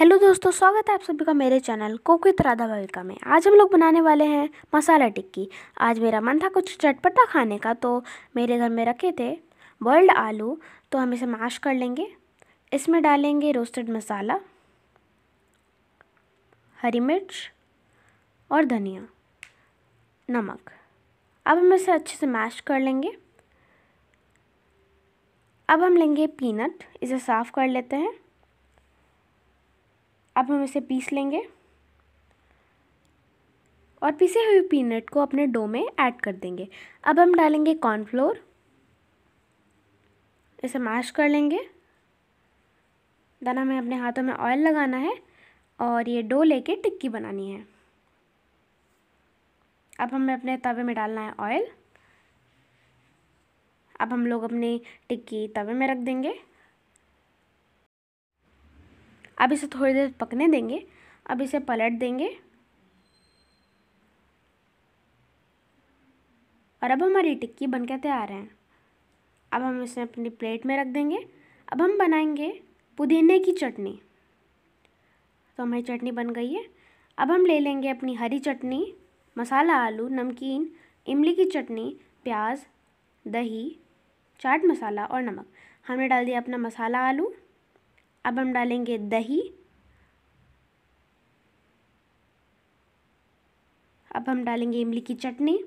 hello दोस्तों स्वागत है आप सभी का मेरे channel cook with Radha Bhavika में आज हम लोग बनाने वाले हैं मसाला टिक्की आज मेरा मन था कुछ चटपटा खाने का तो मेरे घर में रखे थे बॉयल्ड आलू तो हम इसे मैश कर लेंगे इसमें डालेंगे रोस्टेड मसाला हरी मिर्च और धनिया नमक अब हम इसे अच्छे से मैश कर लेंगे अब हम लेंगे पीनट इसे साफ़ कर लेते हैं अब हम इसे पीस लेंगे और पीसे हुए पीनट को अपने डो में ऐड कर देंगे अब हम डालेंगे कॉर्नफ्लोर इसे मैश कर लेंगे दाना हमें अपने हाथों में ऑयल लगाना है और ये डो लेके टिक्की बनानी है अब हमें अपने तवे में डालना है ऑयल अब हम लोग अपनी टिक्की तवे में रख देंगे अब इसे थोड़ी देर पकने देंगे अब इसे पलट देंगे और अब हमारी टिक्की बनकर तैयार है अब हम इसे अपनी प्लेट में रख देंगे अब हम बनाएंगे पुदीने की चटनी तो हमारी चटनी बन गई है अब हम ले लेंगे अपनी हरी चटनी मसाला आलू नमकीन इमली की चटनी प्याज दही चाट मसाला और नमक हमने डाल दिया अपना मसाला आलू अब हम डालेंगे दही अब हम डालेंगे इमली की चटनी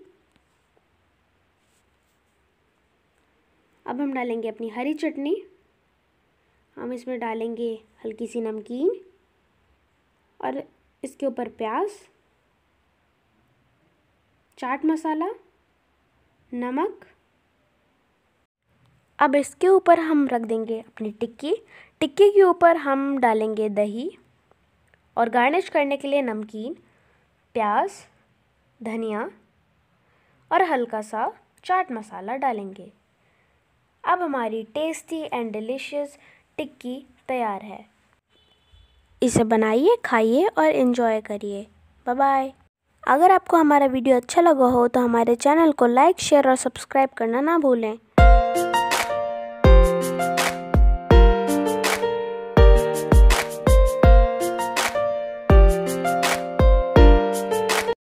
अब हम डालेंगे अपनी हरी चटनी हम इसमें डालेंगे हल्की सी नमकीन और इसके ऊपर प्याज चाट मसाला नमक अब इसके ऊपर हम रख देंगे अपनी टिक्की टिक्की के ऊपर हम डालेंगे दही और गार्निश करने के लिए नमकीन प्याज धनिया और हल्का सा चाट मसाला डालेंगे अब हमारी टेस्टी एंड डिलीशियस टिक्की तैयार है इसे बनाइए खाइए और इन्जॉय करिए बाय बाय अगर आपको हमारा वीडियो अच्छा लगा हो तो हमारे चैनल को लाइक शेयर और सब्सक्राइब करना ना भूलें